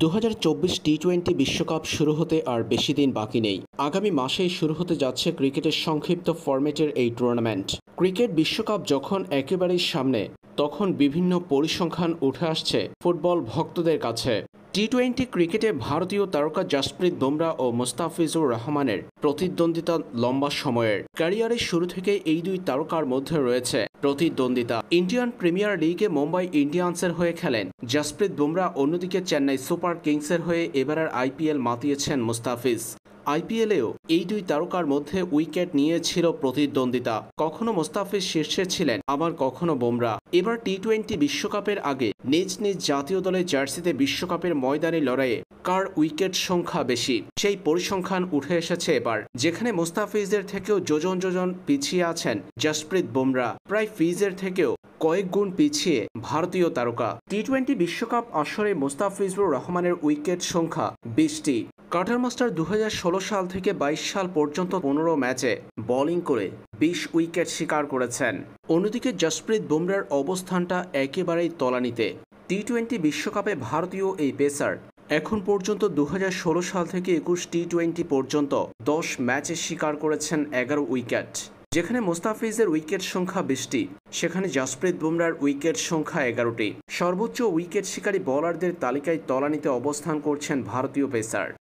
দু T twenty বিশ্বকাপ শুরু হতে আর বেশি দিন বাকি নেই আগামী মাসেই শুরু হতে যাচ্ছে ক্রিকেটের সংক্ষিপ্ত ফরম্যাটের এই টুর্নামেন্ট ক্রিকেট বিশ্বকাপ যখন একেবারেই সামনে তখন বিভিন্ন পরিসংখ্যান উঠে আসছে ফুটবল ভক্তদের কাছে টি টোয়েন্টি ক্রিকেটে ভারতীয় তারকা জাসপ্রীত বুমরা ও মোস্তাফিজুর রহমানের প্রতিদ্বন্দ্বিতা লম্বা সময়ের ক্যারিয়ারের শুরু থেকে এই দুই তারকার মধ্যে রয়েছে প্রতিদ্বন্দ্বিতা ইন্ডিয়ান প্রিমিয়ার লিগে মুম্বাই ইন্ডিয়ান্সের হয়ে খেলেন জসপ্রীত বুমরা অন্যদিকে চেন্নাই সুপার কিংসের হয়ে এবারের আইপিএল মাতিয়েছেন মুস্তাফিজ আইপিএলেও এই দুই তারকার মধ্যে উইকেট নিয়েছিল প্রতিদ্বন্দ্বিতা কখনো মোস্তাফিজ শীর্ষে ছিলেন আবার কখনো বোমরা এবার টি টোয়েন্টি বিশ্বকাপের আগে নিজ নিজ জাতীয় দলের জার্সিতে বিশ্বকাপের ময়দানে লড়াইয়ে কার উইকেট সংখ্যা বেশি সেই পরিসংখ্যান উঠে এসেছে এবার যেখানে মোস্তাফিজদের থেকেও যোজন যোজন পিছিয়ে আছেন জসপ্রীত বুমরা প্রায় ফিজের থেকেও কয়েক গুণ পিছিয়ে ভারতীয় তারকা টি টোয়েন্টি বিশ্বকাপ আসরে মোস্তাফিজুর রহমানের উইকেট সংখ্যা বিশটি কাটার মাস্টার দু সাল থেকে ২২ সাল পর্যন্ত পনেরো ম্যাচে বোলিং করে ২০ উইকেট শিকার করেছেন অন্যদিকে জসপ্রীত বুমরার অবস্থানটা একেবারেই তলানিতে টি টোয়েন্টি বিশ্বকাপে ভারতীয় এই পেসার এখন পর্যন্ত দু সাল থেকে একুশ টি টোয়েন্টি পর্যন্ত দশ ম্যাচে শিকার করেছেন এগারো উইকেট যেখানে মোস্তাফিজের উইকেট সংখ্যা বিশটি সেখানে জাসপ্রীত বুমরার উইকেট সংখ্যা এগারোটি সর্বোচ্চ উইকেট শিকারী বলারদের তালিকায় তলানিতে অবস্থান করছেন ভারতীয় পেসার